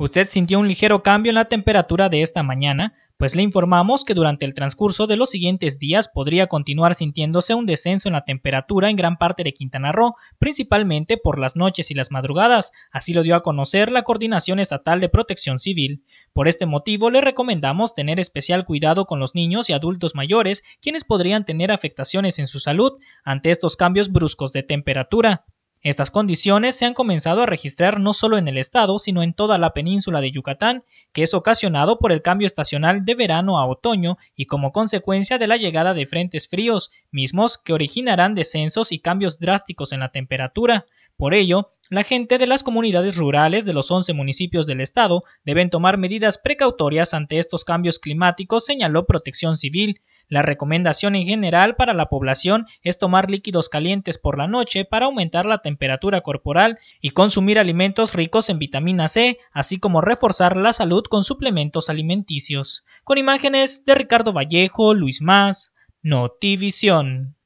Usted sintió un ligero cambio en la temperatura de esta mañana, pues le informamos que durante el transcurso de los siguientes días podría continuar sintiéndose un descenso en la temperatura en gran parte de Quintana Roo, principalmente por las noches y las madrugadas, así lo dio a conocer la Coordinación Estatal de Protección Civil. Por este motivo le recomendamos tener especial cuidado con los niños y adultos mayores, quienes podrían tener afectaciones en su salud ante estos cambios bruscos de temperatura. Estas condiciones se han comenzado a registrar no solo en el estado, sino en toda la península de Yucatán, que es ocasionado por el cambio estacional de verano a otoño y como consecuencia de la llegada de frentes fríos, mismos que originarán descensos y cambios drásticos en la temperatura. Por ello, la gente de las comunidades rurales de los 11 municipios del estado deben tomar medidas precautorias ante estos cambios climáticos, señaló Protección Civil. La recomendación en general para la población es tomar líquidos calientes por la noche para aumentar la temperatura corporal y consumir alimentos ricos en vitamina C, así como reforzar la salud con suplementos alimenticios. Con imágenes de Ricardo Vallejo, Luis Más, Notivisión.